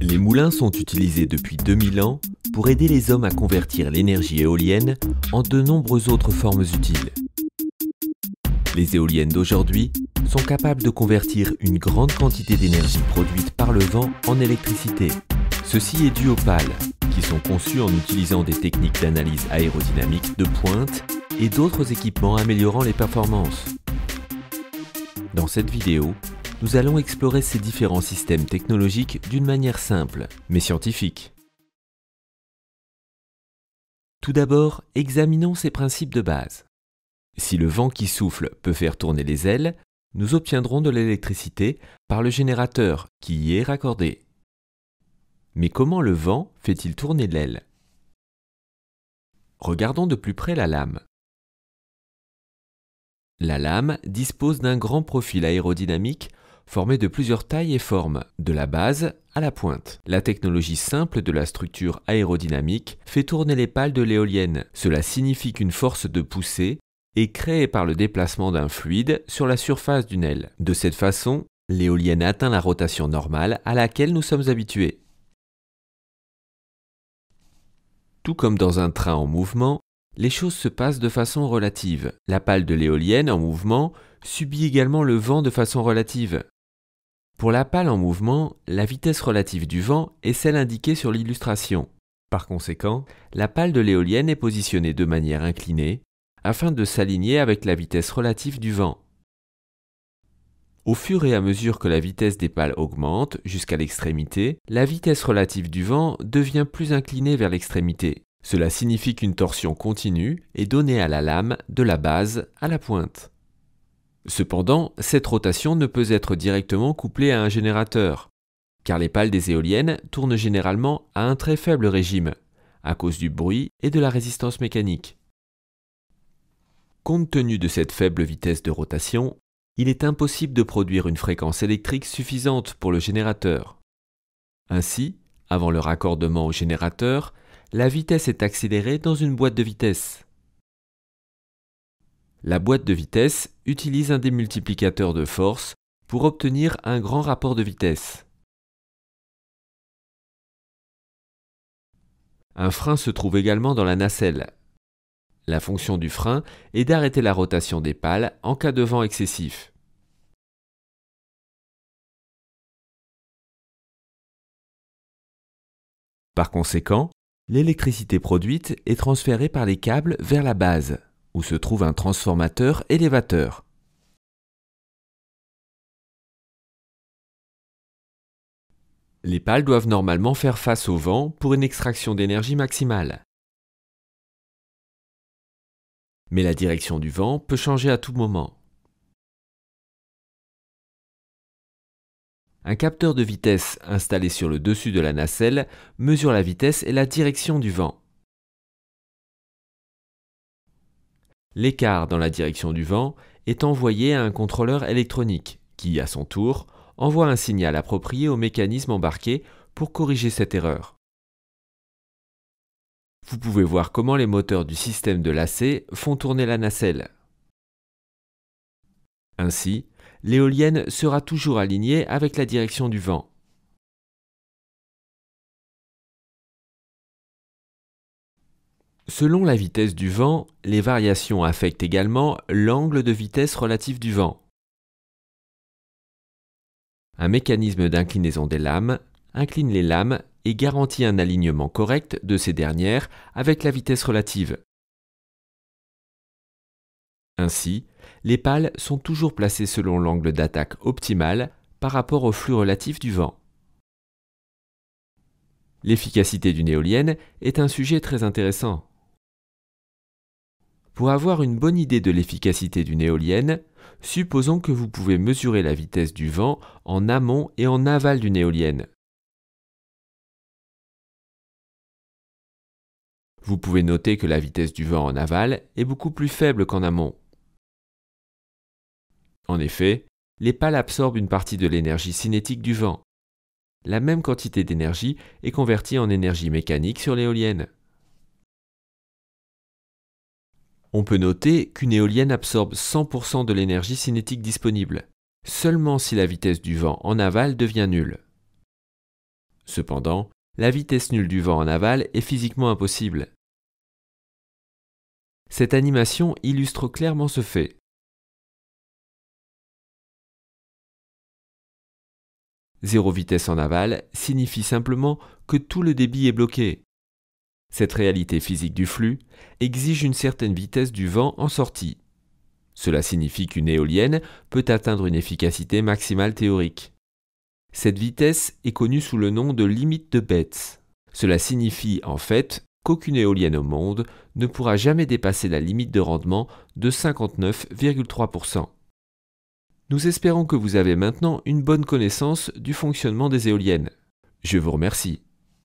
Les moulins sont utilisés depuis 2000 ans pour aider les hommes à convertir l'énergie éolienne en de nombreuses autres formes utiles. Les éoliennes d'aujourd'hui sont capables de convertir une grande quantité d'énergie produite par le vent en électricité. Ceci est dû aux pales, qui sont conçues en utilisant des techniques d'analyse aérodynamique de pointe et d'autres équipements améliorant les performances. Dans cette vidéo, nous allons explorer ces différents systèmes technologiques d'une manière simple, mais scientifique. Tout d'abord, examinons ces principes de base. Si le vent qui souffle peut faire tourner les ailes, nous obtiendrons de l'électricité par le générateur qui y est raccordé. Mais comment le vent fait-il tourner l'aile Regardons de plus près la lame. La lame dispose d'un grand profil aérodynamique formé de plusieurs tailles et formes, de la base à la pointe. La technologie simple de la structure aérodynamique fait tourner les pales de l'éolienne. Cela signifie qu'une force de poussée est créée par le déplacement d'un fluide sur la surface d'une aile. De cette façon, l'éolienne atteint la rotation normale à laquelle nous sommes habitués. Tout comme dans un train en mouvement, les choses se passent de façon relative. La pale de l'éolienne en mouvement subit également le vent de façon relative. Pour la pale en mouvement, la vitesse relative du vent est celle indiquée sur l'illustration. Par conséquent, la pale de l'éolienne est positionnée de manière inclinée afin de s'aligner avec la vitesse relative du vent. Au fur et à mesure que la vitesse des pales augmente jusqu'à l'extrémité, la vitesse relative du vent devient plus inclinée vers l'extrémité. Cela signifie qu'une torsion continue est donnée à la lame de la base à la pointe. Cependant, cette rotation ne peut être directement couplée à un générateur, car les pales des éoliennes tournent généralement à un très faible régime, à cause du bruit et de la résistance mécanique. Compte tenu de cette faible vitesse de rotation, il est impossible de produire une fréquence électrique suffisante pour le générateur. Ainsi, avant le raccordement au générateur, la vitesse est accélérée dans une boîte de vitesse. La boîte de vitesse utilise un démultiplicateur de force pour obtenir un grand rapport de vitesse. Un frein se trouve également dans la nacelle. La fonction du frein est d'arrêter la rotation des pales en cas de vent excessif. Par conséquent, L'électricité produite est transférée par les câbles vers la base, où se trouve un transformateur élévateur. Les pales doivent normalement faire face au vent pour une extraction d'énergie maximale. Mais la direction du vent peut changer à tout moment. Un capteur de vitesse installé sur le dessus de la nacelle mesure la vitesse et la direction du vent. L'écart dans la direction du vent est envoyé à un contrôleur électronique qui, à son tour, envoie un signal approprié au mécanisme embarqué pour corriger cette erreur. Vous pouvez voir comment les moteurs du système de lacet font tourner la nacelle. Ainsi, l'éolienne sera toujours alignée avec la direction du vent. Selon la vitesse du vent, les variations affectent également l'angle de vitesse relative du vent. Un mécanisme d'inclinaison des lames incline les lames et garantit un alignement correct de ces dernières avec la vitesse relative. Ainsi, les pales sont toujours placées selon l'angle d'attaque optimal par rapport au flux relatif du vent. L'efficacité d'une éolienne est un sujet très intéressant. Pour avoir une bonne idée de l'efficacité d'une éolienne, supposons que vous pouvez mesurer la vitesse du vent en amont et en aval d'une éolienne. Vous pouvez noter que la vitesse du vent en aval est beaucoup plus faible qu'en amont. En effet, les pales absorbent une partie de l'énergie cinétique du vent. La même quantité d'énergie est convertie en énergie mécanique sur l'éolienne. On peut noter qu'une éolienne absorbe 100% de l'énergie cinétique disponible, seulement si la vitesse du vent en aval devient nulle. Cependant, la vitesse nulle du vent en aval est physiquement impossible. Cette animation illustre clairement ce fait. Zéro vitesse en aval signifie simplement que tout le débit est bloqué. Cette réalité physique du flux exige une certaine vitesse du vent en sortie. Cela signifie qu'une éolienne peut atteindre une efficacité maximale théorique. Cette vitesse est connue sous le nom de limite de Betz. Cela signifie en fait qu'aucune éolienne au monde ne pourra jamais dépasser la limite de rendement de 59,3%. Nous espérons que vous avez maintenant une bonne connaissance du fonctionnement des éoliennes. Je vous remercie.